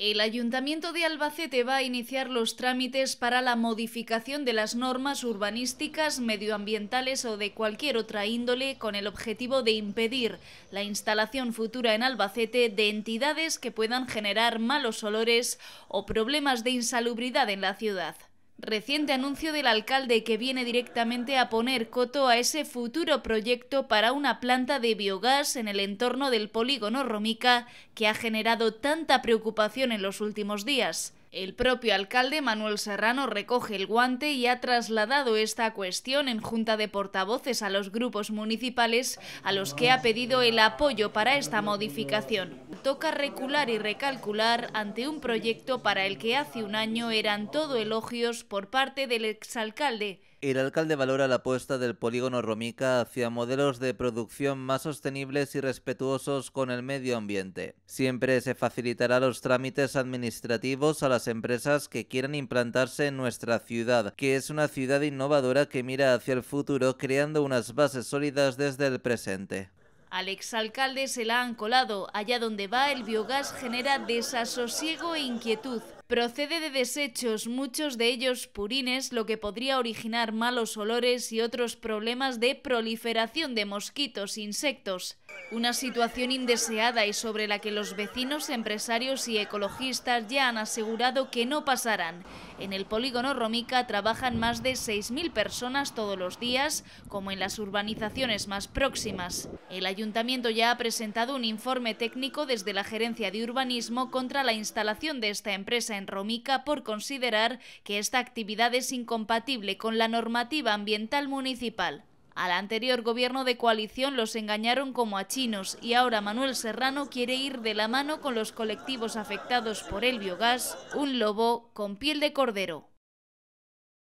El Ayuntamiento de Albacete va a iniciar los trámites para la modificación de las normas urbanísticas, medioambientales o de cualquier otra índole con el objetivo de impedir la instalación futura en Albacete de entidades que puedan generar malos olores o problemas de insalubridad en la ciudad. Reciente anuncio del alcalde que viene directamente a poner coto a ese futuro proyecto para una planta de biogás en el entorno del polígono Romica que ha generado tanta preocupación en los últimos días. El propio alcalde Manuel Serrano recoge el guante y ha trasladado esta cuestión en junta de portavoces a los grupos municipales a los que ha pedido el apoyo para esta modificación. Toca recular y recalcular ante un proyecto para el que hace un año eran todo elogios por parte del exalcalde, el alcalde valora la apuesta del polígono Romica hacia modelos de producción más sostenibles y respetuosos con el medio ambiente. Siempre se facilitará los trámites administrativos a las empresas que quieran implantarse en nuestra ciudad, que es una ciudad innovadora que mira hacia el futuro creando unas bases sólidas desde el presente. Al exalcalde se la han colado. Allá donde va, el biogás genera desasosiego e inquietud. Procede de desechos, muchos de ellos purines, lo que podría originar malos olores y otros problemas de proliferación de mosquitos, e insectos. Una situación indeseada y sobre la que los vecinos, empresarios y ecologistas ya han asegurado que no pasarán. En el polígono Romica trabajan más de 6.000 personas todos los días, como en las urbanizaciones más próximas. El ayuntamiento ya ha presentado un informe técnico desde la Gerencia de Urbanismo contra la instalación de esta empresa en Romica por considerar que esta actividad es incompatible con la normativa ambiental municipal. Al anterior gobierno de coalición los engañaron como a chinos y ahora Manuel Serrano quiere ir de la mano con los colectivos afectados por el biogás, un lobo con piel de cordero.